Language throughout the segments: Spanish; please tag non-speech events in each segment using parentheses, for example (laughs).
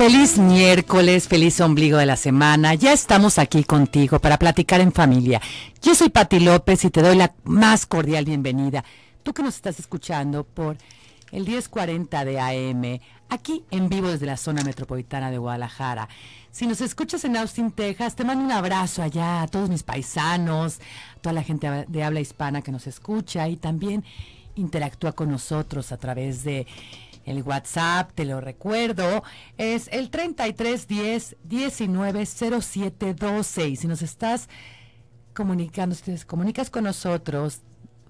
Feliz miércoles, feliz ombligo de la semana. Ya estamos aquí contigo para platicar en familia. Yo soy Pati López y te doy la más cordial bienvenida. Tú que nos estás escuchando por el 1040 de AM, aquí en vivo desde la zona metropolitana de Guadalajara. Si nos escuchas en Austin, Texas, te mando un abrazo allá a todos mis paisanos, a toda la gente de habla hispana que nos escucha y también interactúa con nosotros a través de el WhatsApp, te lo recuerdo, es el 3310 190712. Y si nos estás comunicando, si te comunicas con nosotros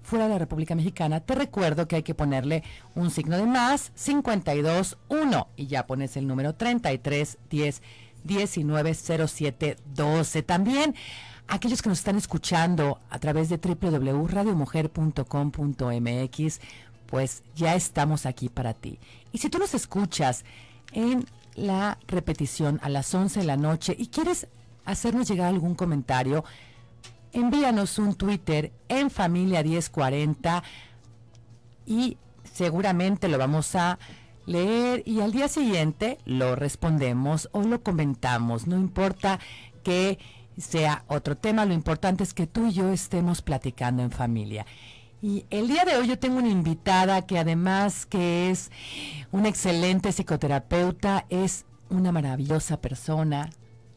fuera de la República Mexicana, te recuerdo que hay que ponerle un signo de más 521 y ya pones el número 3310 190712. También aquellos que nos están escuchando a través de www.radiomujer.com.mx pues ya estamos aquí para ti. Y si tú nos escuchas en la repetición a las 11 de la noche y quieres hacernos llegar algún comentario, envíanos un Twitter en familia 1040 y seguramente lo vamos a leer y al día siguiente lo respondemos o lo comentamos. No importa que sea otro tema, lo importante es que tú y yo estemos platicando en familia. Y el día de hoy yo tengo una invitada que además que es una excelente psicoterapeuta, es una maravillosa persona,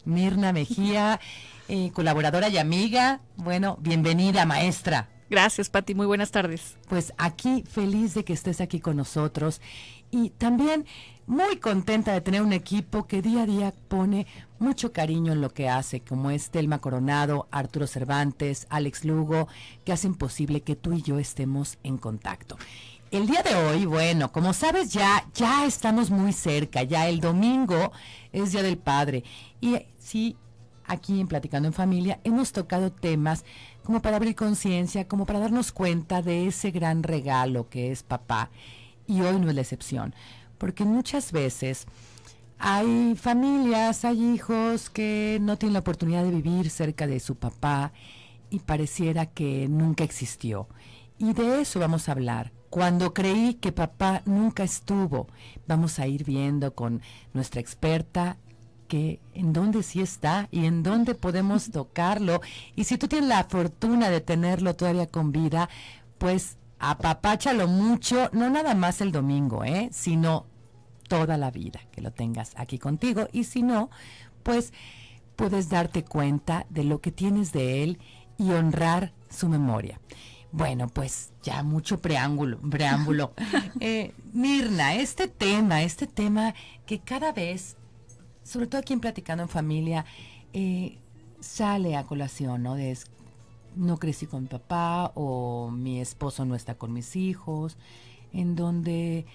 Mirna Mejía, (laughs) eh, colaboradora y amiga. Bueno, bienvenida maestra. Gracias, Pati. Muy buenas tardes. Pues aquí, feliz de que estés aquí con nosotros. Y también muy contenta de tener un equipo que día a día pone mucho cariño en lo que hace, como es Telma Coronado, Arturo Cervantes, Alex Lugo, que hacen posible que tú y yo estemos en contacto. El día de hoy, bueno, como sabes ya, ya estamos muy cerca, ya el domingo es Día del Padre. Y sí, aquí en Platicando en Familia hemos tocado temas como para abrir conciencia, como para darnos cuenta de ese gran regalo que es papá. Y hoy no es la excepción porque muchas veces hay familias, hay hijos que no tienen la oportunidad de vivir cerca de su papá y pareciera que nunca existió. Y de eso vamos a hablar. Cuando creí que papá nunca estuvo, vamos a ir viendo con nuestra experta que en dónde sí está y en dónde podemos (laughs) tocarlo. Y si tú tienes la fortuna de tenerlo todavía con vida, pues apapáchalo mucho, no nada más el domingo, ¿eh? sino toda la vida, que lo tengas aquí contigo. Y si no, pues puedes darte cuenta de lo que tienes de él y honrar su memoria. Bueno, pues ya mucho preámbulo, preámbulo. (laughs) Eh, Mirna, este tema, este tema que cada vez, sobre todo aquí en Platicando en Familia, eh, sale a colación, ¿no? De no crecí con mi papá o mi esposo no está con mis hijos, en donde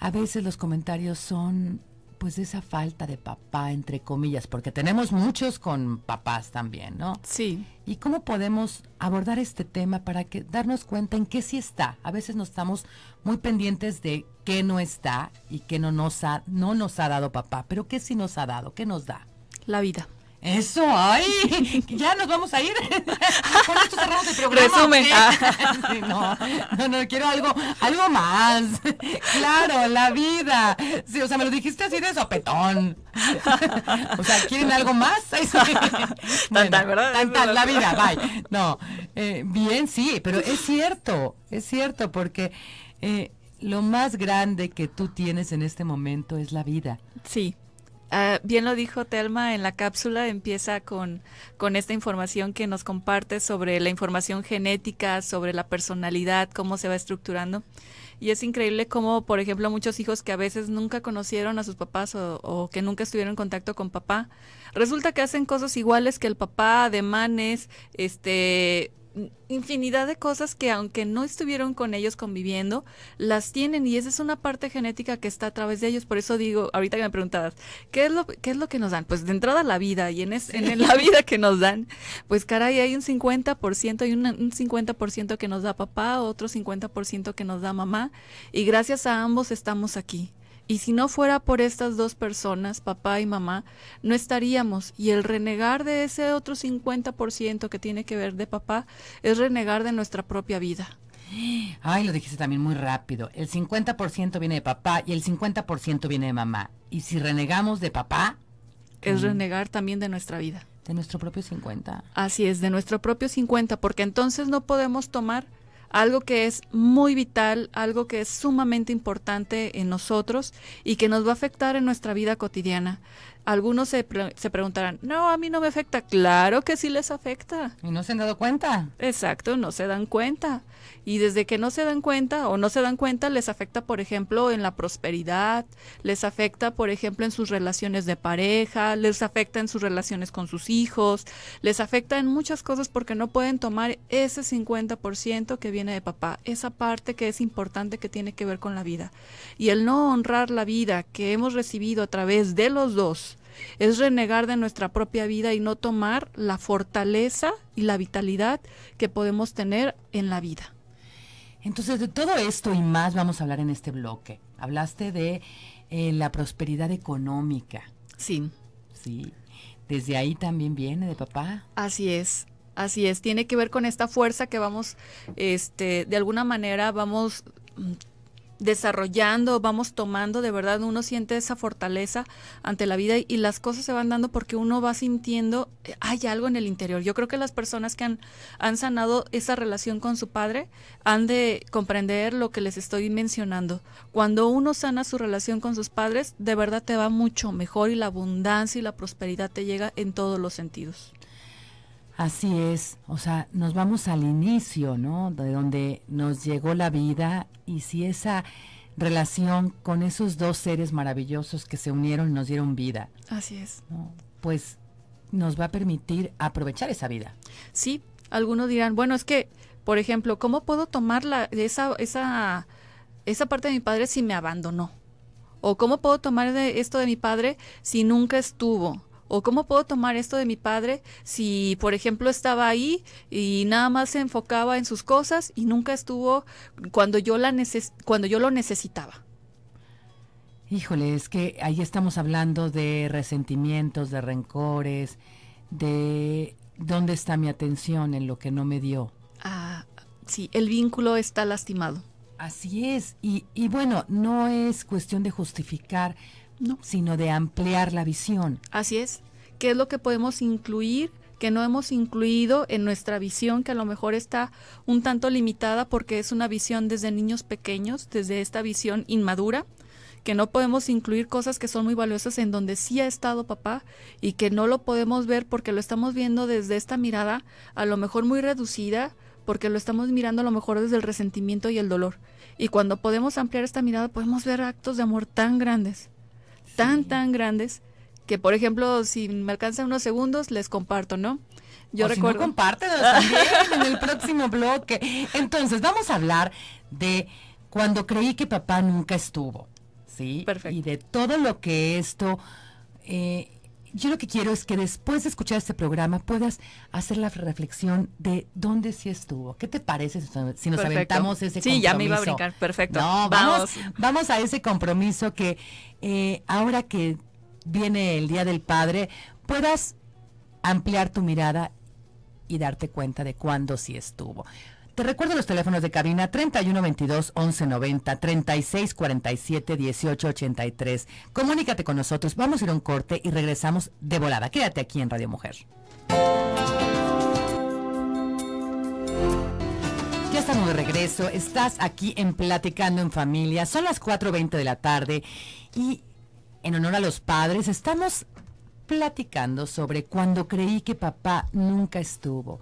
a veces los comentarios son pues de esa falta de papá, entre comillas, porque tenemos muchos con papás también, ¿no? Sí. ¿Y cómo podemos abordar este tema para que darnos cuenta en qué sí está? A veces nos estamos muy pendientes de qué no está y qué no nos ha, no nos ha dado papá, pero qué sí nos ha dado, qué nos da. La vida. Eso, ay, (laughs) ya nos vamos a ir. (laughs) Resumen. Ah. (laughs) No, no, no, quiero algo, algo más. (laughs) Claro, la vida. Sí, o sea, me lo dijiste así de sopetón. (laughs) O sea, ¿quieren algo más? Bueno, ¿verdad? la vida, bye. No, eh, bien, sí, pero es cierto, es cierto, porque... Eh, lo más grande que tú tienes en este momento es la vida. Sí. Ah, bien lo dijo Telma en la cápsula, empieza con, esta información que nos comparte sobre la información genética, sobre la personalidad, cómo se va estructurando. Y es increíble cómo, por ejemplo, muchos hijos que a veces nunca conocieron a sus papás o, que nunca estuvieron en contacto con papá, resulta que hacen cosas iguales que el papá, ademanes, este, infinidad de cosas que aunque no estuvieron con ellos conviviendo, las tienen y esa es una parte genética que está a través de ellos. Por eso digo, ahorita que me preguntabas, ¿qué es lo, qué es lo que nos dan? Pues de entrada la vida y en, es, en la vida que nos dan, pues caray, hay un 50% y un, un 50% que nos da papá, otro 50% que nos da mamá y gracias a ambos estamos aquí. Y si no fuera por estas dos personas, papá y mamá, no estaríamos. Y el renegar de ese otro 50% que tiene que ver de papá es renegar de nuestra propia vida. Ay, lo dijiste también muy rápido. El 50% viene de papá y el 50% viene de mamá. Y si renegamos de papá... Es mm, renegar también de nuestra vida. De nuestro propio 50. Así es, de nuestro propio 50, porque entonces no podemos tomar algo que es muy vital, algo que es sumamente importante en nosotros y que nos va a afectar en nuestra vida cotidiana. Algunos se, preguntarán, no, a mí no me afecta. Claro que sí les afecta. Y no se han dado cuenta. Exacto, no se dan cuenta. Y desde que no se dan cuenta o no se dan cuenta, les afecta, por ejemplo, en la prosperidad, les afecta, por ejemplo, en sus relaciones de pareja, les afecta en sus relaciones con sus hijos, les afecta en muchas cosas porque no pueden tomar ese 50% que viene de papá, esa parte que es importante que tiene que ver con la vida. Y el no honrar la vida que hemos recibido a través de los dos, es renegar de nuestra propia vida y no tomar la fortaleza y la vitalidad que podemos tener en la vida. Entonces, de todo esto y más vamos a hablar en este bloque. Hablaste de eh, la prosperidad económica. Sí. Sí. Desde ahí también viene de papá. Así es. Así es, tiene que ver con esta fuerza que vamos, este, de alguna manera vamos mm, desarrollando, vamos tomando, de verdad uno siente esa fortaleza ante la vida y, las cosas se van dando porque uno va sintiendo, eh, hay algo en el interior. Yo creo que las personas que han, han sanado esa relación con su padre han de comprender lo que les estoy mencionando. Cuando uno sana su relación con sus padres, de verdad te va mucho mejor y la abundancia y la prosperidad te llega en todos los sentidos. Así es, o sea, nos vamos al inicio, ¿no? De donde nos llegó la vida y si esa relación con esos dos seres maravillosos que se unieron y nos dieron vida. Así es. Pues nos va a permitir aprovechar esa vida. Sí, algunos dirán, bueno, es que, por ejemplo, ¿cómo puedo tomar la, esa, esa, esa parte de mi padre si me abandonó? ¿O cómo puedo tomar de esto de mi padre si nunca estuvo? ¿O cómo puedo tomar esto de mi padre si, por ejemplo, estaba ahí y nada más se enfocaba en sus cosas y nunca estuvo cuando yo, la neces cuando yo lo necesitaba? Híjole, es que ahí estamos hablando de resentimientos, de rencores, de dónde está mi atención en lo que no me dio. Ah, sí, el vínculo está lastimado. Así es, y, y bueno, no es cuestión de justificar sino de ampliar la visión. Así es. ¿Qué es lo que podemos incluir? que no hemos incluido en nuestra visión, que a lo mejor está un tanto limitada porque es una visión desde niños pequeños, desde esta visión inmadura, que no podemos incluir cosas que son muy valiosas en donde sí ha estado papá y que no lo podemos ver porque lo estamos viendo desde esta mirada, a lo mejor muy reducida, porque lo estamos mirando a lo mejor desde el resentimiento y el dolor. Y cuando podemos ampliar esta mirada podemos ver actos de amor tan grandes tan, tan grandes que, por ejemplo, si me alcanzan unos segundos, les comparto, ¿no? Yo recuerdo. Si (laughs) también en el próximo bloque. Entonces, vamos a hablar de cuando creí que papá nunca estuvo. ¿Sí? Perfecto. Y de todo lo que esto eh, yo lo que quiero es que después de escuchar este programa puedas hacer la reflexión de dónde sí estuvo. ¿Qué te parece si nos aventamos ese compromiso? Sí, ya me iba a brincar, perfecto. vamos, vamos, a ese compromiso que eh, ahora que viene el Día del Padre, puedas ampliar tu mirada y darte cuenta de cuándo sí estuvo. Te recuerdo los teléfonos de cabina 3122 1190 3647 1883. Comunícate con nosotros, vamos a ir a un corte y regresamos de volada. Quédate aquí en Radio Mujer. Ya estamos de regreso, estás aquí en Platicando en Familia, son las 4.20 de la tarde y en honor a los padres estamos platicando sobre cuando creí que papá nunca estuvo,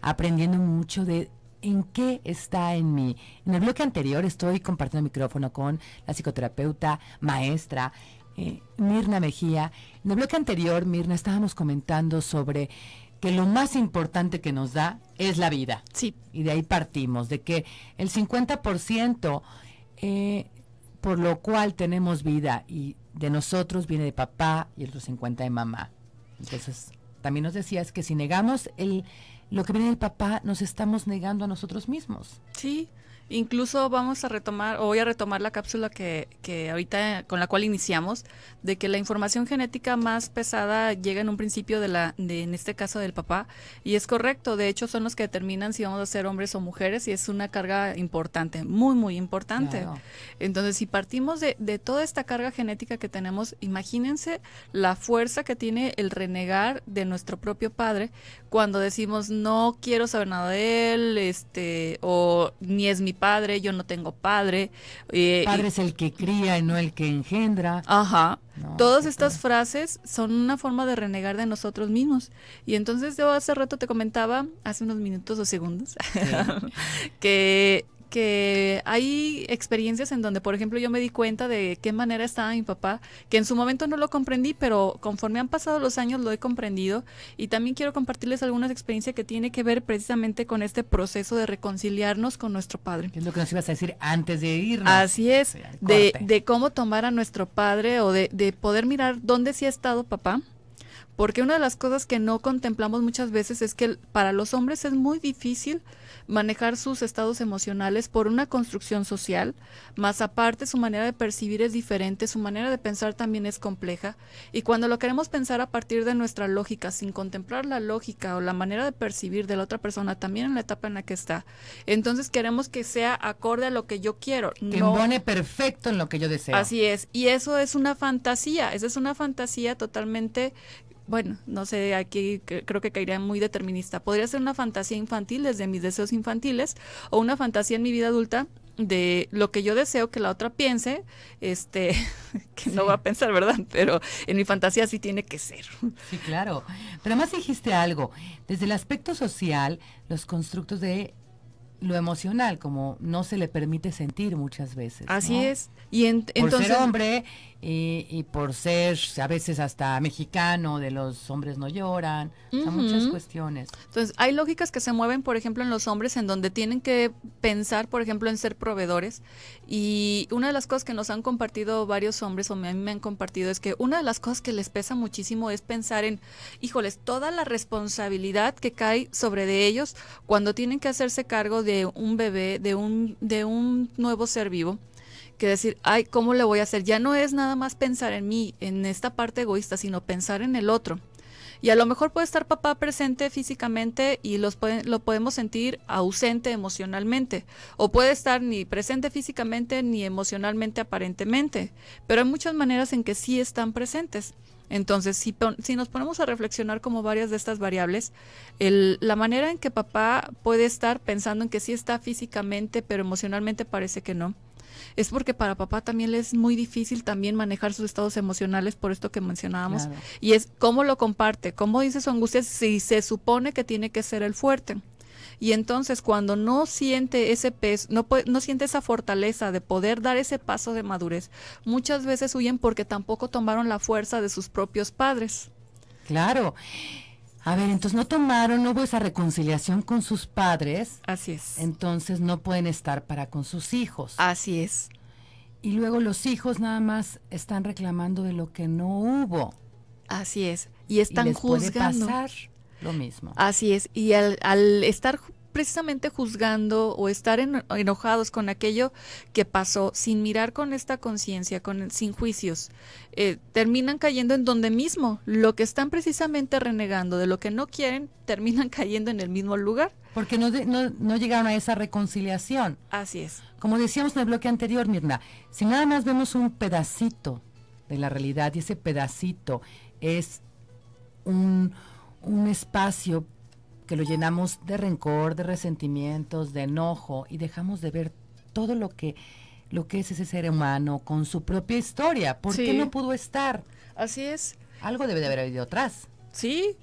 aprendiendo mucho de en qué está en mí. En el bloque anterior estoy compartiendo el micrófono con la psicoterapeuta maestra eh, Mirna Mejía. En el bloque anterior, Mirna, estábamos comentando sobre que lo más importante que nos da es la vida. Sí. Y de ahí partimos, de que el 50% eh, por lo cual tenemos vida y de nosotros viene de papá y el otro 50% de mamá. Entonces, también nos decías que si negamos el lo que viene el papá nos estamos negando a nosotros mismos. Sí, Incluso vamos a retomar, o voy a retomar la cápsula que, que ahorita con la cual iniciamos, de que la información genética más pesada llega en un principio de la, de, en este caso del papá, y es correcto, de hecho son los que determinan si vamos a ser hombres o mujeres, y es una carga importante, muy, muy importante. Entonces, si partimos de, de toda esta carga genética que tenemos, imagínense la fuerza que tiene el renegar de nuestro propio padre cuando decimos no quiero saber nada de él, este, o ni es mi padre, yo no tengo padre. Eh, padre es el que cría y no el que engendra. Ajá. Todas estas frases son una forma de renegar de nosotros mismos. Y entonces yo hace rato te comentaba, hace unos minutos o segundos, (laughs) que que hay experiencias en donde, por ejemplo, yo me di cuenta de qué manera estaba mi papá, que en su momento no lo comprendí, pero conforme han pasado los años lo he comprendido y también quiero compartirles algunas experiencias que tiene que ver precisamente con este proceso de reconciliarnos con nuestro padre. Es lo que nos ibas a decir antes de irnos. Así es, de, de cómo tomar a nuestro padre o de, de poder mirar dónde sí ha estado papá porque una de las cosas que no contemplamos muchas veces es que para los hombres es muy difícil manejar sus estados emocionales por una construcción social, más aparte su manera de percibir es diferente, su manera de pensar también es compleja, y cuando lo queremos pensar a partir de nuestra lógica, sin contemplar la lógica o la manera de percibir de la otra persona también en la etapa en la que está, entonces queremos que sea acorde a lo que yo quiero. Que no, perfecto en lo que yo deseo. Así es, y eso es una fantasía, esa es una fantasía totalmente bueno, no sé, aquí creo que caería muy determinista. Podría ser una fantasía infantil desde mis deseos infantiles o una fantasía en mi vida adulta de lo que yo deseo que la otra piense, este, (laughs) que no va a pensar, ¿verdad? Pero en mi fantasía sí tiene que ser. Sí, claro. Pero además dijiste algo, desde el aspecto social, los constructos de lo emocional, como no se le permite sentir muchas veces. Así es. Y entonces... hombre y, por ser a veces hasta mexicano, de los hombres no lloran, muchas cuestiones. Entonces, hay lógicas que se mueven, por ejemplo, en los hombres, en donde tienen que pensar, por ejemplo, en ser proveedores. Y una de las cosas que nos han compartido varios hombres, o a mí me han compartido, es que una de las cosas que les pesa muchísimo es pensar en, híjoles, toda la responsabilidad que cae sobre de ellos cuando tienen que hacerse cargo de un bebé, de un, de un nuevo ser vivo que decir, ay, ¿cómo le voy a hacer? Ya no es nada más pensar en mí, en esta parte egoísta, sino pensar en el otro. Y a lo mejor puede estar papá presente físicamente y los lo podemos sentir ausente emocionalmente. O puede estar ni presente físicamente ni emocionalmente aparentemente. Pero hay muchas maneras en que sí están presentes. Entonces, si, si nos ponemos a reflexionar como varias de estas variables, el, la manera en que papá puede estar pensando en que sí está físicamente, pero emocionalmente parece que no es porque para papá también le es muy difícil también manejar sus estados emocionales por esto que mencionábamos. Y es cómo lo comparte, cómo dice su angustia si se supone que tiene que ser el fuerte. Y entonces cuando no siente ese peso, no, no siente esa fortaleza de poder dar ese paso de madurez, muchas veces huyen porque tampoco tomaron la fuerza de sus propios padres. Claro. A ver, entonces no tomaron, no hubo esa reconciliación con sus padres. Así es. Entonces no pueden estar para con sus hijos. Así es. Y luego los hijos nada más están reclamando de lo que no hubo. Así es. Y están y juzgando. pasar lo mismo. Así es. Y al, al estar precisamente juzgando o estar en, enojados con aquello que pasó sin mirar con esta conciencia, con, sin juicios, eh, terminan cayendo en donde mismo. Lo que están precisamente renegando de lo que no quieren, terminan (laughs) cayendo en el mismo lugar. Porque no, no, llegaron a esa reconciliación. Así es. Como decíamos en el bloque anterior, Mirna, si nada más vemos un pedacito de la realidad y ese pedacito es un, un espacio que lo llenamos de rencor, de resentimientos, de enojo y dejamos de ver todo lo que lo que es ese ser humano con su propia historia. ¿Por qué no pudo estar? Así es. Algo debe de haber habido atrás. Sí,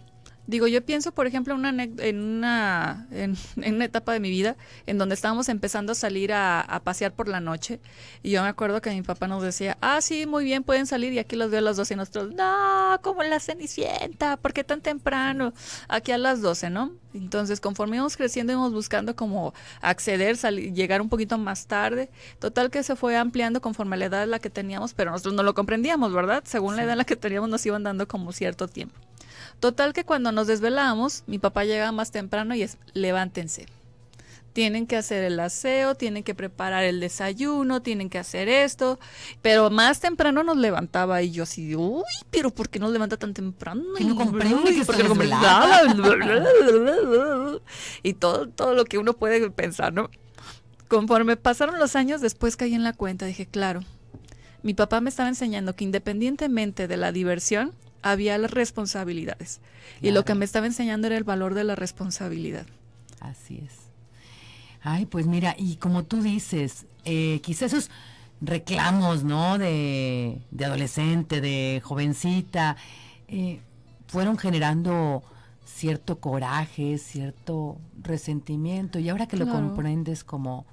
Digo, yo pienso, por ejemplo, una, en, una, (laughs) en, una etapa de mi vida en donde estábamos empezando a salir a, pasear por la noche. Y yo me acuerdo que mi papá nos decía, ah, sí, muy bien, pueden salir. Y aquí los veo a las 12. Y nosotros, no, como la cenicienta, ¿por qué tan temprano? Aquí a las 12, ¿no? Entonces, conforme íbamos creciendo, íbamos buscando como acceder, llegar un poquito más tarde. Total que se fue ampliando conforme la edad la que teníamos, pero nosotros no lo comprendíamos, ¿verdad? Según la edad en la que teníamos, nos iban dando como cierto tiempo. Total que cuando nos desvelamos, mi papá llegaba más temprano y es, levántense. Tienen que hacer el aseo, tienen que preparar el desayuno, tienen que hacer esto. Pero más temprano nos levantaba y yo así, uy, pero ¿por qué nos levanta tan temprano? Y no (laughs) Y todo, todo lo que uno puede pensar, ¿no? Conforme pasaron los años, después caí en la cuenta, dije, claro, mi papá me estaba enseñando que independientemente de la diversión, había las responsabilidades. Y lo que me estaba enseñando era el valor de la responsabilidad. Así es. Ay, pues mira, y como tú dices, eh, quizás esos reclamos, ¿no? De, adolescente, de jovencita, eh, fueron generando cierto coraje, cierto resentimiento. Y ahora que lo comprendes como,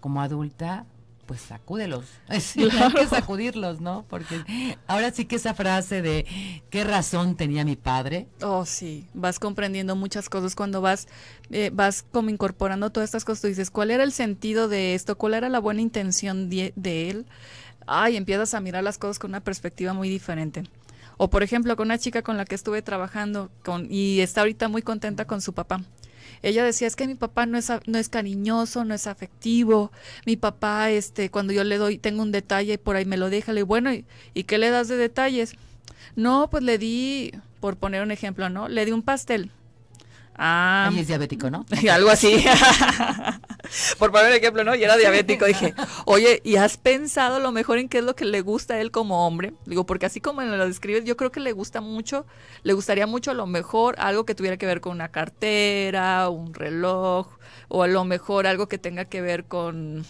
como adulta, pues sacúdelos. (laughs) Hay que sacudirlos, ¿no? Porque ahora sí que esa frase de ¿qué razón tenía mi padre? Oh, sí, vas comprendiendo muchas cosas cuando vas, eh, vas como incorporando todas estas cosas. Tú dices, ¿cuál era el sentido de esto? ¿Cuál era la buena intención de, él? Ay, empiezas a mirar las cosas con una perspectiva muy diferente. O por ejemplo, con una chica con la que estuve trabajando con, y está ahorita muy contenta con su papá. Ella decía, es que mi papá no es, no es cariñoso, no es afectivo, mi papá, este, cuando yo le doy, tengo un detalle y por ahí me lo deja, le digo, bueno, ¿y, qué le das de detalles? No, pues le di, por poner un ejemplo, ¿no? Le di un pastel. Ah, y es diabético, ¿no? (laughs) Algo así. (laughs) (laughs) por poner un ejemplo, ¿no? Y era diabético. Dije, oye, ¿y has pensado lo mejor en qué es lo que le gusta a él como hombre? Digo, porque así como lo describes, yo creo que le gusta mucho, le gustaría mucho a lo mejor algo que tuviera que ver con una cartera, un reloj, o a lo mejor algo que tenga que ver con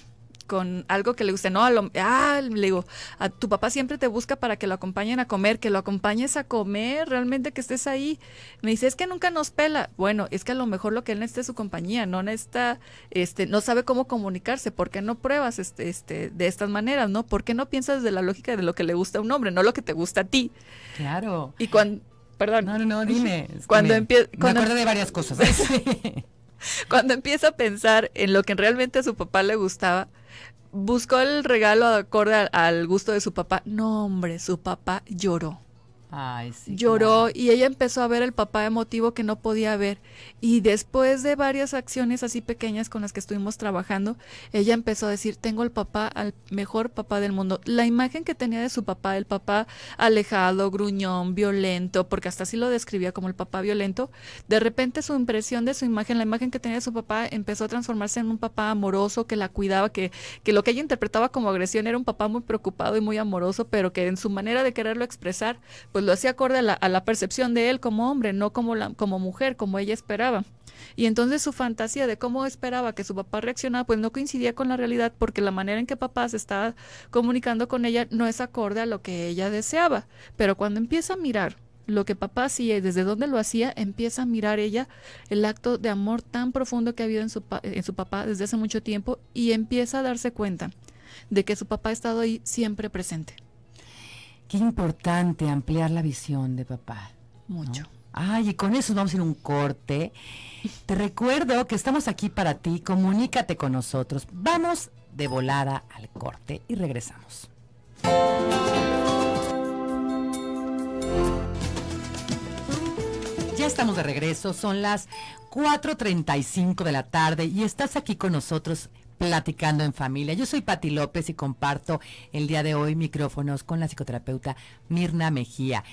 con algo que le guste. No, a lo, ah, le digo, a tu papá siempre te busca para que lo acompañen a comer, que lo acompañes a comer, realmente que estés ahí. Me dice, es que nunca nos pela. Bueno, es que a lo mejor lo que él necesita es su compañía, no necesita, este, no sabe cómo comunicarse, ...porque no pruebas este, este, de estas maneras, no? ...porque no piensas desde la lógica de lo que le gusta a un hombre, no lo que te gusta a ti? Claro. Y cuando, perdón. No, no, no, dime. (laughs) Este, cuando empieza. Me acuerdo de varias cosas. (laughs) (laughs) cuando empieza a pensar en lo que realmente a su papá le gustaba, buscó el regalo acorde al gusto de su papá. No, hombre, su papá lloró. Lloró y ella empezó a ver el papá emotivo que no podía ver. Y después de varias acciones así pequeñas con las que estuvimos trabajando, ella empezó a decir, tengo el papá, al mejor papá del mundo. La imagen que tenía de su papá, el papá alejado, gruñón, violento, porque hasta así lo describía como el papá violento, de repente su impresión de su imagen, la imagen que tenía de su papá empezó a transformarse en un papá amoroso que la cuidaba, que, que lo que ella interpretaba como agresión era un papá muy preocupado y muy amoroso, pero que en su manera de quererlo expresar, pues pues, lo hacía acorde a la, percepción de él como hombre, no como, la, como mujer, como ella esperaba. Y entonces su fantasía de cómo esperaba que su papá reaccionara, pues no coincidía con la realidad porque la manera en que papá se estaba comunicando con ella no es acorde a lo que ella deseaba. Pero cuando empieza a mirar lo que papá hacía y desde dónde lo hacía, empieza a mirar ella el acto de amor tan profundo que ha habido en su, en su papá desde hace mucho tiempo y empieza a darse cuenta de que su papá ha estado ahí siempre presente Qué importante ampliar la visión de papá. Mucho. Ay, y con eso vamos a ir un corte. Te recuerdo que estamos aquí para ti. Comunícate con nosotros. Vamos de volada al corte y regresamos. Ya estamos de regreso, son las 4.35 de la tarde y estás aquí con nosotros Platicando en familia. Yo soy Pati López y comparto el día de hoy micrófonos con la psicoterapeuta Mirna Mejía.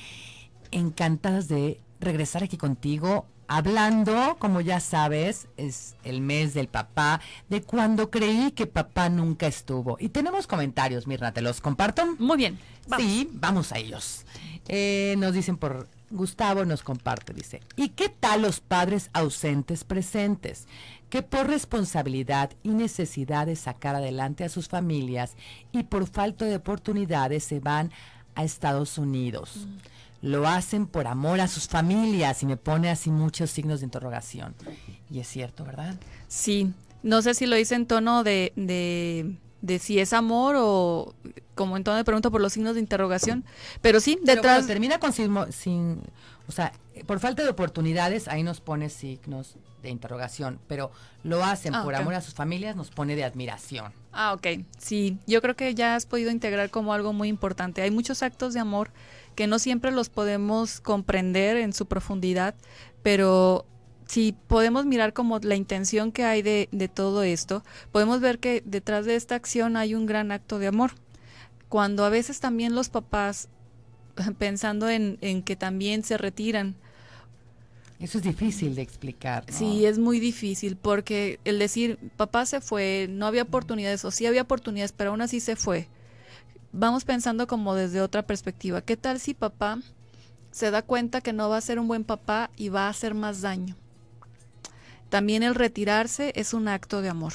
Encantadas de regresar aquí contigo hablando, como ya sabes, es el mes del papá, de cuando creí que papá nunca estuvo. Y tenemos comentarios, Mirna, ¿te los comparto? Muy bien. Sí, vamos a ellos. Eh, nos dicen por Gustavo nos comparte, dice, ¿y qué tal los padres ausentes presentes? Que por responsabilidad y necesidad de sacar adelante a sus familias y por falta de oportunidades se van a Estados Unidos. Mm. Lo hacen por amor a sus familias y me pone así muchos signos de interrogación. Y es cierto, ¿verdad? Sí, no sé si lo hice en tono de, de de si es amor o como en tono de pregunta por los signos de interrogación. Pero sí, detrás... termina con sin, o sea, por falta de oportunidades, ahí nos pone signos de interrogación, pero lo hacen ah, por amor a sus familias, nos pone de admiración. Ah, ok, sí, yo creo que ya has podido integrar como algo muy importante. Hay muchos actos de amor que no siempre los podemos comprender en su profundidad, pero si podemos mirar como la intención que hay de, todo esto, podemos ver que detrás de esta acción hay un gran acto de amor. Cuando a veces también los papás, (laughs) pensando en, que también se retiran, eso es difícil de explicar. ¿no? Sí, es muy difícil porque el decir, papá se fue, no había oportunidades, o sí había oportunidades, pero aún así se fue. Vamos pensando como desde otra perspectiva. ¿Qué tal si papá se da cuenta que no va a ser un buen papá y va a hacer más daño? también el retirarse es un acto de amor.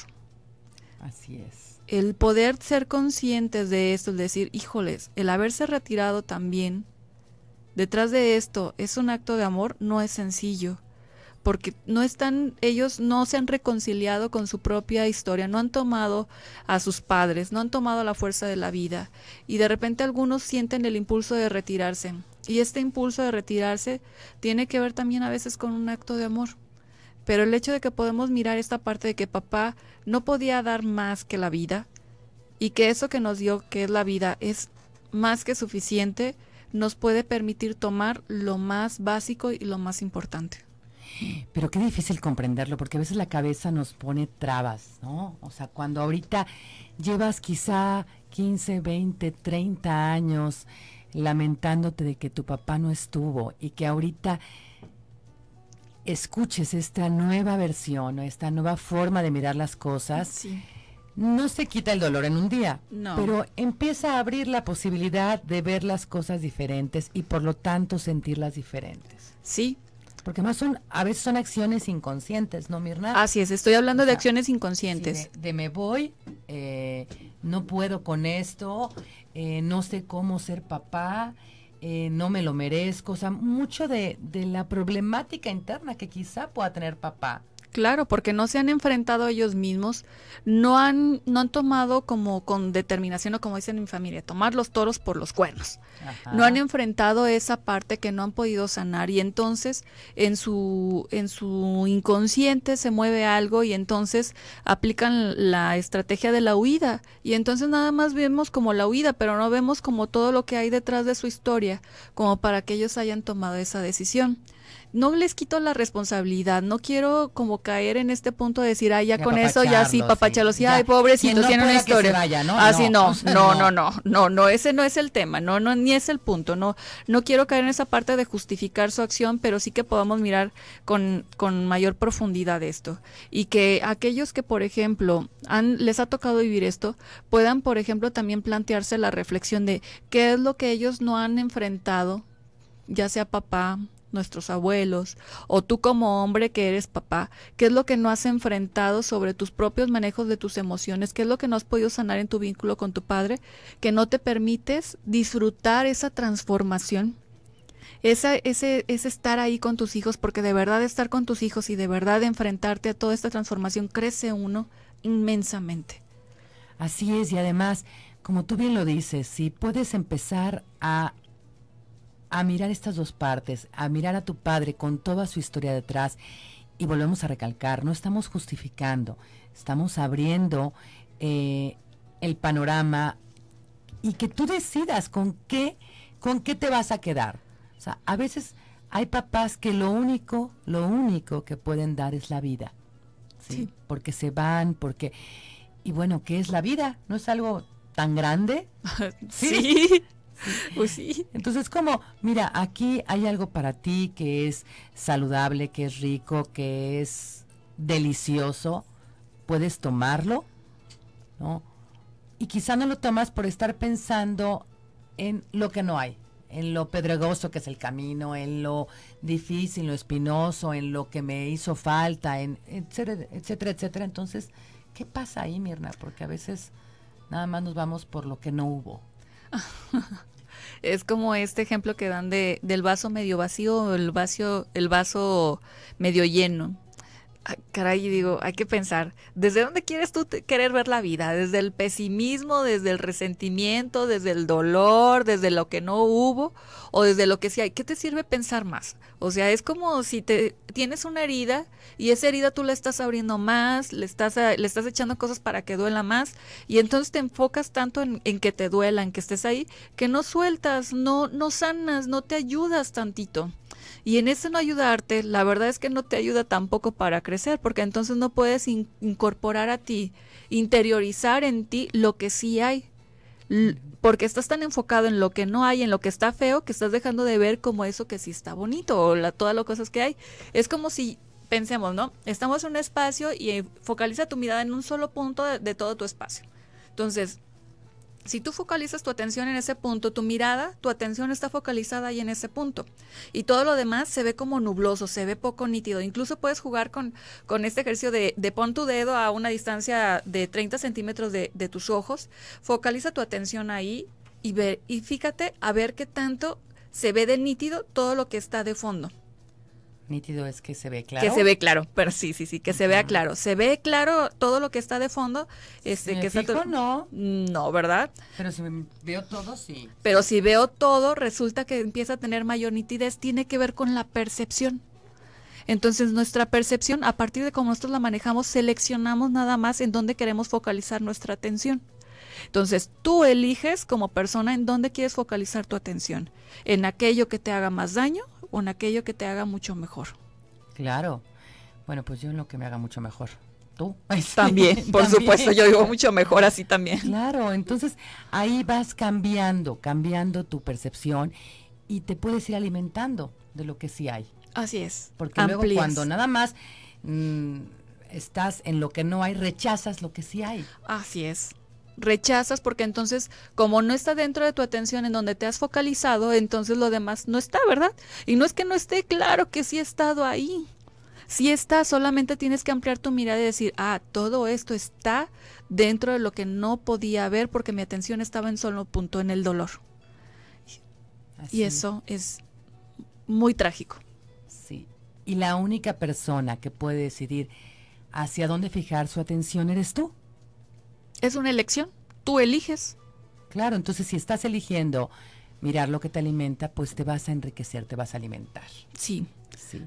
Así es. El poder ser conscientes de esto, el decir, híjoles, el haberse retirado también, detrás de esto es un acto de amor, no es sencillo, porque no están, ellos no se han reconciliado con su propia historia, no han tomado a sus padres, no han tomado la fuerza de la vida, y de repente algunos sienten el impulso de retirarse, y este impulso de retirarse tiene que ver también a veces con un acto de amor pero el hecho de que podemos mirar esta parte de que papá no podía dar más que la vida y que eso que nos dio, que es la vida, es más que suficiente, nos puede permitir tomar lo más básico y lo más importante. Pero qué difícil comprenderlo, porque a veces la cabeza nos pone trabas, ¿no? O sea, cuando ahorita llevas quizá 15, 20, 30 años lamentándote de que tu papá no estuvo y que ahorita escuches esta nueva versión, o esta nueva forma de mirar las cosas, no se quita el dolor en un día, pero empieza a abrir la posibilidad de ver las cosas diferentes y por lo tanto sentirlas diferentes. Sí. Porque más son, a veces son acciones inconscientes, ¿no, Mirna? Así es, estoy hablando de acciones inconscientes. de, me voy, eh, no puedo con esto, eh, no sé cómo ser papá, eh, no me lo merezco, o sea, mucho de, de la problemática interna que quizá pueda tener papá Claro, porque no se han enfrentado ellos mismos, no han, no han tomado como con determinación o como dicen en mi familia, tomar los toros por los cuernos. No han enfrentado esa parte que no han podido sanar y entonces en su, en su inconsciente se mueve algo y entonces aplican la estrategia de la huida y entonces nada más vemos como la huida, pero no vemos como todo lo que hay detrás de su historia, como para que ellos hayan tomado esa decisión no les quito la responsabilidad, no quiero como caer en este punto de decir, ay, ya con eso, ya sí, papachalos, sí, ay, pobrecitos, tienen una historia. Así ah, (laughs) no, no, no, no, no, no, ese no es el tema, no, no, ni es el punto, no, no quiero caer en esa parte de justificar su acción, pero sí que podamos mirar con, con mayor profundidad esto. Y que aquellos que, por ejemplo, han, les ha tocado vivir esto, puedan, por ejemplo, también plantearse la reflexión de qué es lo que ellos no han enfrentado, ya sea papá, nuestros abuelos, o tú como hombre que eres papá, qué es lo que no has enfrentado sobre tus propios manejos de tus emociones, qué es lo que no has podido sanar en tu vínculo con tu padre, que no te permites disfrutar esa transformación. ese, ese estar ahí con tus hijos, porque de verdad estar con tus hijos y de verdad enfrentarte a toda esta transformación crece uno inmensamente. Así es, y además, como tú bien lo dices, si puedes empezar a a mirar estas dos partes, a mirar a tu padre con toda su historia detrás. Y volvemos a recalcar, no estamos justificando, estamos abriendo eh, el panorama y que tú decidas con qué, con qué te vas a quedar. O sea, a veces hay papás que lo único, lo único que pueden dar es la vida. ¿sí? Porque se van, porque... Y bueno, ¿qué es la vida? ¿No es algo tan grande? (laughs) sí. sí. (laughs) pues sí. Entonces, como, mira, aquí hay algo para ti que es saludable, que es rico, que es delicioso, puedes tomarlo, ¿no? Y quizá no lo tomas por estar pensando en lo que no hay, en lo pedregoso que es el camino, en lo difícil, en lo espinoso, en lo que me hizo falta, en etcétera, etcétera, etcétera. Entonces, ¿qué pasa ahí, Mirna? Porque a veces nada más nos vamos por lo que no hubo. (laughs) Es como este ejemplo que dan de, del vaso medio vacío o el, vacío, el vaso medio lleno. Ah, caray, digo, hay que pensar, ¿desde dónde quieres tú querer ver la vida? ¿Desde el pesimismo, desde el resentimiento, desde el dolor, desde lo que no hubo o desde lo que sí hay? ¿Qué te sirve pensar más? O sea, es como si te tienes una herida y esa herida tú la estás abriendo más, le estás, le estás echando cosas para que duela más y entonces te enfocas tanto en, que te duela, en que estés ahí, que no sueltas, no, no sanas, no te ayudas tantito. Y en ese no ayudarte, la verdad es que no te ayuda tampoco para crecer ser porque entonces no puedes incorporar a ti, interiorizar en ti lo que sí hay, porque estás tan enfocado en lo que no hay, en lo que está feo, que estás dejando de ver como eso que sí está bonito o todas las cosas que hay. Es como si pensemos, ¿no? Estamos en un espacio y eh, focaliza tu mirada en un solo punto de todo tu espacio. Entonces, si tú focalizas tu atención en ese punto, tu mirada, tu atención está focalizada ahí en ese punto. Y todo lo demás se ve como nubloso, se ve poco nítido. Incluso puedes jugar con, este ejercicio de, pon tu dedo a una distancia de 30 centímetros de, de tus ojos, focaliza tu atención ahí y, ver, y fíjate a ver qué tanto se ve de nítido todo lo que está de fondo. Nítido es que se ve claro. Que se ve claro, pero sí, sí, sí, que se vea claro. Se ve claro todo lo que está de fondo. Este, que no. No, ¿verdad? Pero si veo todo, sí. Pero si veo todo, resulta que empieza a tener mayor nitidez. Tiene que ver con la percepción. Entonces nuestra percepción, a partir de cómo nosotros la manejamos, seleccionamos nada más en dónde queremos focalizar nuestra atención. Entonces tú eliges como persona en dónde quieres focalizar tu atención. En aquello que te haga más daño con aquello que te haga mucho mejor. Claro. Bueno, pues yo en lo que me haga mucho mejor. Tú. (laughs) También, por supuesto, yo vivo mucho mejor así también. Claro, entonces ahí vas cambiando, cambiando tu percepción y te puedes ir alimentando de lo que sí hay. Así es. Porque luego cuando nada más mm, estás en lo que no hay, rechazas lo que sí hay. Así es rechazas porque entonces como no está dentro de tu atención en donde te has focalizado, entonces lo demás no está, ¿verdad? Y no es que no esté claro que sí ha estado ahí. Si está, solamente tienes que ampliar tu mirada y decir, ah, todo esto está dentro de lo que no podía ver porque mi atención estaba en solo punto, en el dolor. Y eso es muy trágico. Sí. Y la única persona que puede decidir hacia dónde fijar su atención eres tú. Es una elección, tú eliges. Claro, entonces si estás eligiendo mirar lo que te alimenta, pues te vas a enriquecer, te vas a alimentar. Sí. Sí.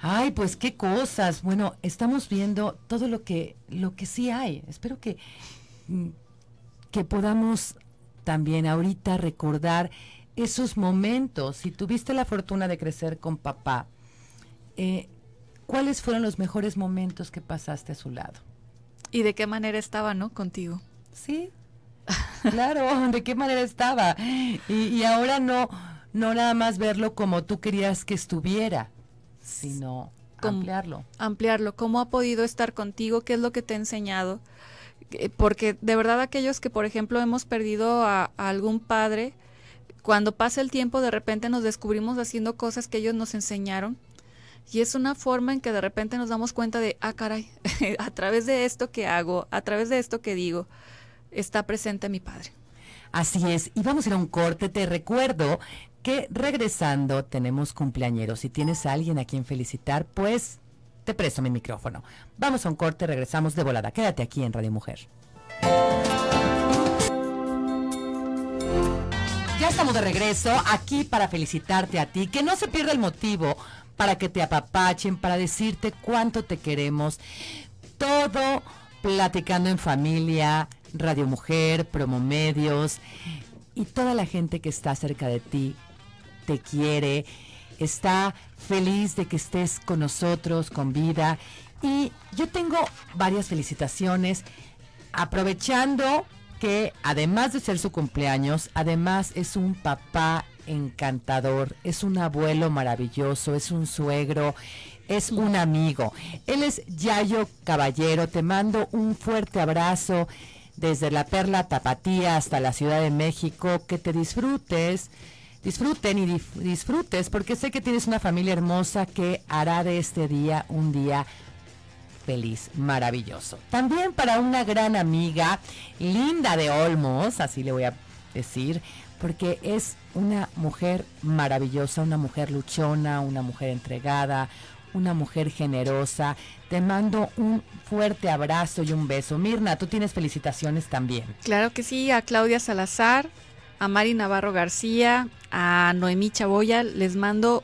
Ay, pues qué cosas. Bueno, estamos viendo todo lo que lo que sí hay. Espero que mm, que podamos también ahorita recordar esos momentos. Si tuviste la fortuna de crecer con papá, eh, ¿cuáles fueron los mejores momentos que pasaste a su lado? ¿Y de qué manera estaba, no? Contigo. Sí. claro, (laughs) ¿de qué manera estaba? Y, ahora no, no nada más verlo como tú querías que estuviera, sino ampliarlo. Ampliarlo. ¿Cómo ha podido estar contigo? ¿Qué es lo que te ha enseñado? Eh, porque de verdad aquellos que, por ejemplo, hemos perdido a algún padre, cuando pasa el tiempo de repente nos descubrimos haciendo cosas que ellos nos enseñaron y es una forma en que de repente nos damos cuenta de, ah, caray, (laughs) a través de esto que hago, a través de esto que digo, está presente mi padre. Así es, y vamos a ir a un corte. Te recuerdo que regresando tenemos cumpleañeros. Si tienes a alguien a quien felicitar, pues te presto mi micrófono. Vamos a un corte, regresamos de volada. Quédate aquí en Radio Mujer. Ya estamos de regreso aquí para felicitarte a ti. Que no se pierda el motivo para que te apapachen, para decirte cuánto te queremos. Todo platicando en familia, Radio Mujer, Promomedios y toda la gente que está cerca de ti te quiere, está feliz de que estés con nosotros, con vida. Y yo tengo varias felicitaciones, aprovechando que además de ser su cumpleaños, además es un papá encantador, es un abuelo maravilloso, es un suegro, es un amigo. Él es Yayo Caballero, te mando un fuerte abrazo desde la Perla Tapatía hasta la Ciudad de México, que te disfrutes. Disfruten y disfrutes porque sé que tienes una familia hermosa que hará de este día un día feliz, maravilloso. También para una gran amiga, Linda de Olmos, así le voy a decir, porque es una mujer maravillosa, una mujer luchona, una mujer entregada, una mujer generosa. Te mando un fuerte abrazo y un beso. Mirna, tú tienes felicitaciones también. Claro que sí, a Claudia Salazar, a Mari Navarro García, a Noemí Chaboya, les mando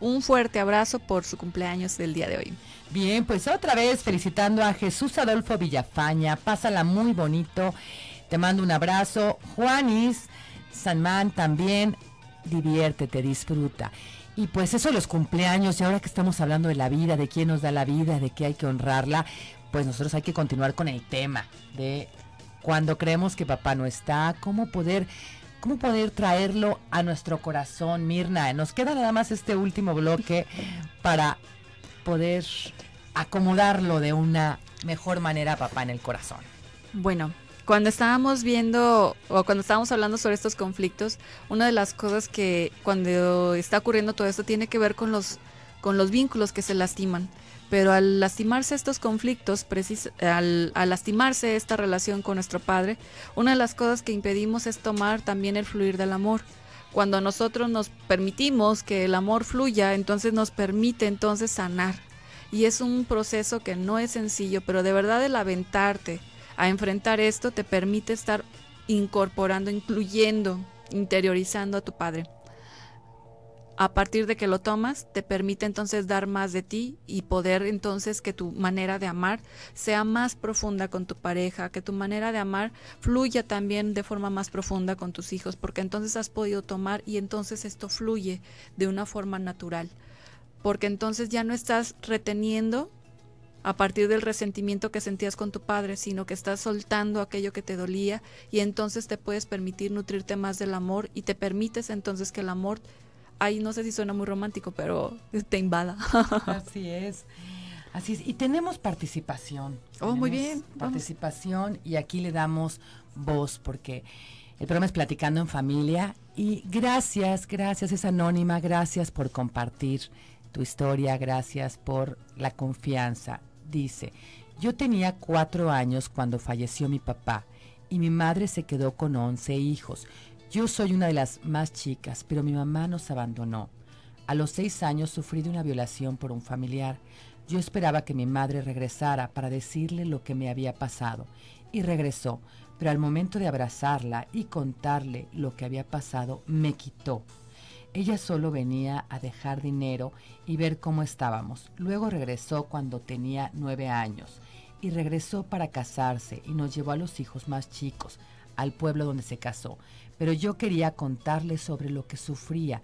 un fuerte abrazo por su cumpleaños del día de hoy. Bien, pues otra vez felicitando a Jesús Adolfo Villafaña, pásala muy bonito. Te mando un abrazo. Juanis, Sanman también, diviértete, disfruta. Y pues eso, los cumpleaños, y ahora que estamos hablando de la vida, de quién nos da la vida, de qué hay que honrarla, pues nosotros hay que continuar con el tema de cuando creemos que papá no está, cómo poder, cómo poder traerlo a nuestro corazón, Mirna. Nos queda nada más este último bloque para poder acomodarlo de una mejor manera, papá, en el corazón. Bueno, cuando estábamos viendo o cuando estábamos hablando sobre estos conflictos, una de las cosas que cuando está ocurriendo todo esto tiene que ver con los, con los vínculos que se lastiman. Pero al lastimarse estos conflictos, al, lastimarse esta relación con nuestro Padre, una de las cosas que impedimos es tomar también el fluir del amor cuando nosotros nos permitimos que el amor fluya, entonces nos permite entonces sanar. Y es un proceso que no es sencillo, pero de verdad el aventarte, a enfrentar esto te permite estar incorporando, incluyendo, interiorizando a tu padre. A partir de que lo tomas, te permite entonces dar más de ti y poder entonces que tu manera de amar sea más profunda con tu pareja, que tu manera de amar fluya también de forma más profunda con tus hijos, porque entonces has podido tomar y entonces esto fluye de una forma natural, porque entonces ya no estás reteniendo a partir del resentimiento que sentías con tu padre, sino que estás soltando aquello que te dolía y entonces te puedes permitir nutrirte más del amor y te permites entonces que el amor, ahí no sé si suena muy romántico, pero te invada. (laughs) Así es. Así es, y tenemos participación. Oh, muy bien. Participación y aquí le damos voz porque el programa es Platicando en Familia y gracias, gracias, es anónima, gracias por compartir tu historia, gracias por la confianza dice, yo tenía cuatro años cuando falleció mi papá y mi madre se quedó con once hijos. Yo soy una de las más chicas, pero mi mamá nos abandonó. A los seis años sufrí de una violación por un familiar. Yo esperaba que mi madre regresara para decirle lo que me había pasado. Y regresó, pero al momento de abrazarla y contarle lo que había pasado, me quitó ella solo venía a dejar dinero y ver cómo estábamos. Luego regresó cuando tenía nueve años y regresó para casarse y nos llevó a los hijos más chicos, al pueblo donde se casó. Pero yo quería contarle sobre lo que sufría,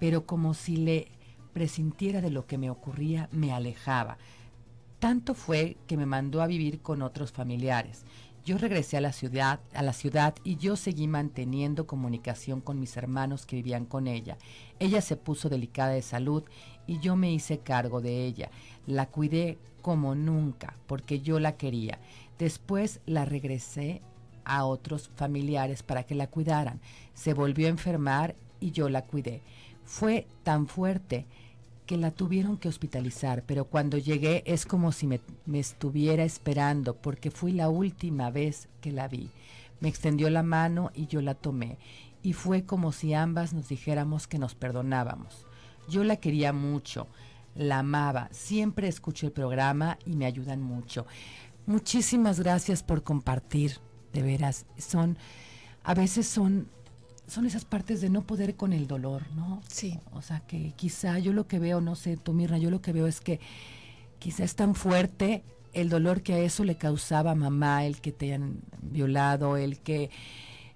pero como si le presintiera de lo que me ocurría, me alejaba. Tanto fue que me mandó a vivir con otros familiares yo regresé a la ciudad, a la ciudad y yo seguí manteniendo comunicación con mis hermanos que vivían con ella. Ella se puso delicada de salud y yo me hice cargo de ella. La cuidé como nunca porque yo la quería. Después la regresé a otros familiares para que la cuidaran. Se volvió a enfermar y yo la cuidé. Fue tan fuerte que la tuvieron que hospitalizar, pero cuando llegué es como si me, estuviera esperando, porque fui la última vez que la vi. Me extendió la mano y yo la tomé, y fue como si ambas nos dijéramos que nos perdonábamos. Yo la quería mucho, la amaba, siempre escucho el programa y me ayudan mucho. Muchísimas gracias por compartir, de veras, son, a veces son son esas partes de no poder con el dolor, ¿no? Sí. O sea, que quizá yo lo que veo, no sé, tú Mirna, yo lo que veo es que quizá es tan fuerte el dolor que a eso le causaba mamá, el que te han violado, el que,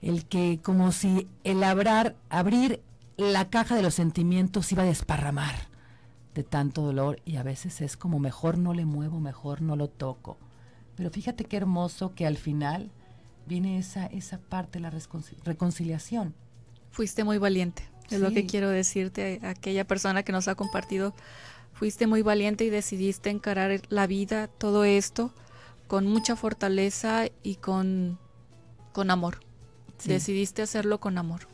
el que como si el abrir la caja de los sentimientos iba a desparramar de tanto dolor y a veces es como mejor no le muevo, mejor no lo toco. Pero fíjate qué hermoso que al final viene esa, esa parte, la reconciliación. Fuiste muy valiente, es lo que quiero decirte a aquella persona que nos ha compartido. Fuiste muy valiente y decidiste encarar la vida, todo esto, con mucha fortaleza y con, con amor. Decidiste hacerlo con amor.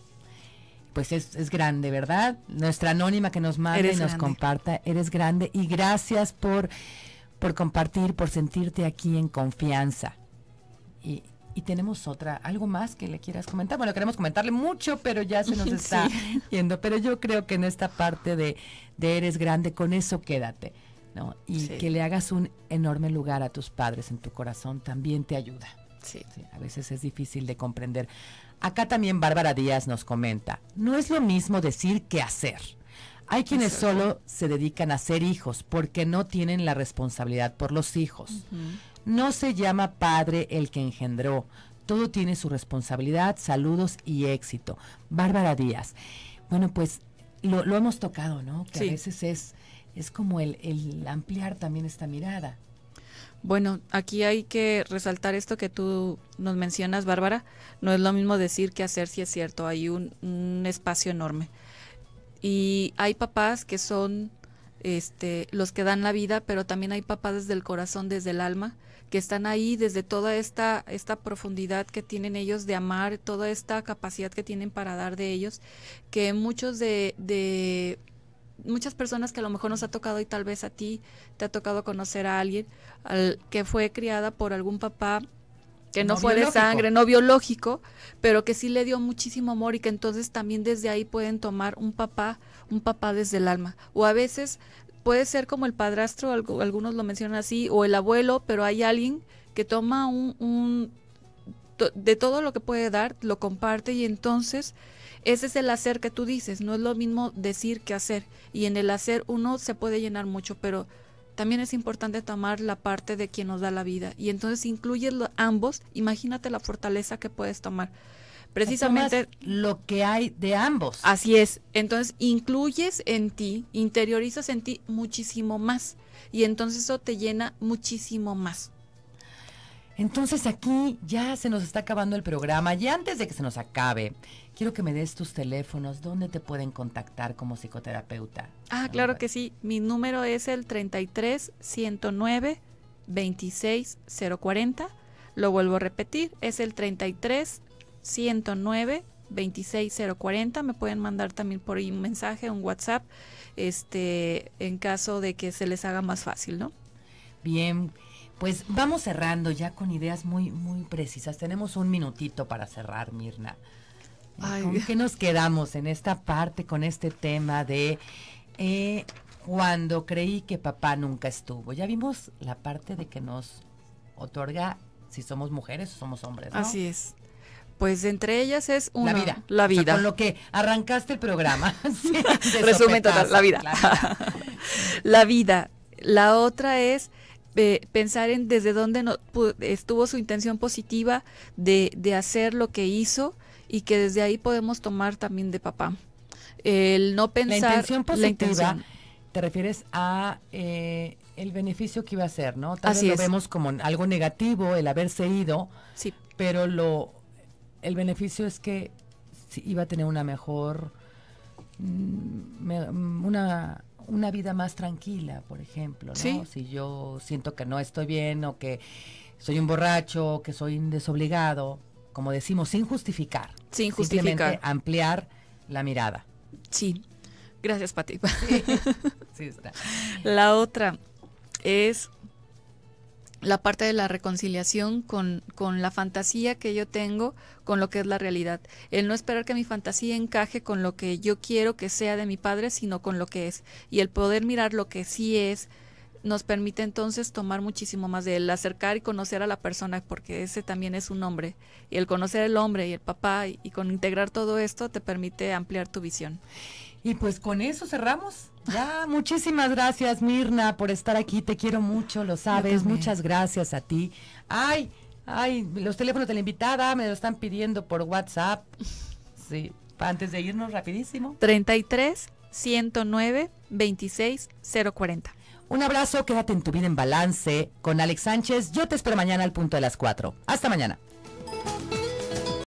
Pues es, es, grande, ¿verdad? Nuestra anónima que nos manda y nos comparta, eres grande y gracias por, por compartir, por sentirte aquí en confianza. Y, y tenemos otra, algo más que le quieras comentar. Bueno, queremos comentarle mucho, pero ya se nos (laughs) está yendo. Pero yo creo que en esta parte de, eres grande, con eso quédate, ¿no? Y que le hagas un enorme lugar a tus padres en tu corazón también te ayuda. Sí. A veces es difícil de comprender. Acá también Bárbara Díaz nos comenta, no es lo mismo decir que hacer. Hay quienes solo se dedican a ser hijos porque no tienen la responsabilidad por los hijos. No se llama padre el que engendró. Todo tiene su responsabilidad. Saludos y éxito. Bárbara Díaz. Bueno, pues lo, hemos tocado, ¿no? Que a veces es, es como el, ampliar también esta mirada. Bueno, aquí hay que resaltar esto que tú nos mencionas, Bárbara. No es lo mismo decir que hacer, si es cierto. Hay un espacio enorme. Y hay papás que son este, los que dan la vida, pero también hay papás desde el corazón, desde el alma, que están ahí desde toda esta, esta profundidad que tienen ellos de amar, toda esta capacidad que tienen para dar de ellos, que muchos de, de muchas personas que a lo mejor nos ha tocado y tal vez a ti te ha tocado conocer a alguien al, que fue criada por algún papá que no, fue de sangre, no biológico, pero que sí le dio muchísimo amor y que entonces también desde ahí pueden tomar un papá, un papá desde el alma. O a veces puede ser como el padrastro, algunos lo mencionan así, o el abuelo, pero hay alguien que toma un, de todo lo que puede dar, lo comparte y entonces ese es el hacer que tú dices, no es lo mismo decir que hacer. Y en el hacer uno se puede llenar mucho, pero también es importante tomar la parte de quien nos da la vida. Y entonces incluyes ambos, imagínate la fortaleza que puedes tomar. Precisamente lo que hay de ambos. Así es. Entonces incluyes en ti, interiorizas en ti muchísimo más. Y entonces eso te llena muchísimo más. Entonces aquí ya se nos está acabando el programa y antes de que se nos acabe, quiero que me des tus teléfonos, ¿dónde te pueden contactar como psicoterapeuta? Ah, claro que sí, mi número es el 33 109 26 Lo vuelvo a repetir, es el 33 109 26040. Me pueden mandar también por ahí un mensaje, un WhatsApp, este, en caso de que se les haga más fácil, ¿no? Bien, pues vamos cerrando ya con ideas muy, muy precisas. Tenemos un minutito para cerrar, Mirna. ¿Con qué nos quedamos en esta parte con este tema de eh, cuando creí que papá nunca estuvo? Ya vimos la parte de que nos otorga si somos mujeres o somos hombres. ¿no? Así es. Pues entre ellas es una, la vida. La vida. con lo que arrancaste el programa. (laughs) (laughs) Resumen total, La vida. (laughs) la vida. La otra es eh, pensar en desde dónde no, estuvo su intención positiva de, hacer lo que hizo y que desde ahí podemos tomar también de papá. El no pensar... La intención positiva, te refieres a eh, el beneficio que iba a hacer, ¿no? Tal vez lo vemos como algo negativo, el haberse ido, sí. pero lo el beneficio es que iba a tener una mejor Mm, mm, una, una, vida más tranquila, por ejemplo, Si yo siento que no estoy bien o que soy un borracho o que soy un desobligado, como decimos, sin justificar. Sin justificar. ampliar la mirada. Sí. Gracias, Pati. (laughs) La otra es la parte de la reconciliación con, con, la fantasía que yo tengo, con lo que es la realidad. El no esperar que mi fantasía encaje con lo que yo quiero que sea de mi padre, sino con lo que es. Y el poder mirar lo que sí es nos permite entonces tomar muchísimo más de él, acercar y conocer a la persona, porque ese también es un hombre. Y el conocer el hombre y el papá y, y con integrar todo esto te permite ampliar tu visión. Y pues con eso cerramos. Ya, muchísimas gracias Mirna por estar aquí, te quiero mucho, lo sabes, muchas gracias a ti. Ay, ay, los teléfonos de la invitada me lo están pidiendo por WhatsApp. Sí, antes de irnos rapidísimo. 33 109 26 040. Un abrazo, quédate en tu vida en balance con Alex Sánchez. Yo te espero mañana al punto de las 4. Hasta mañana.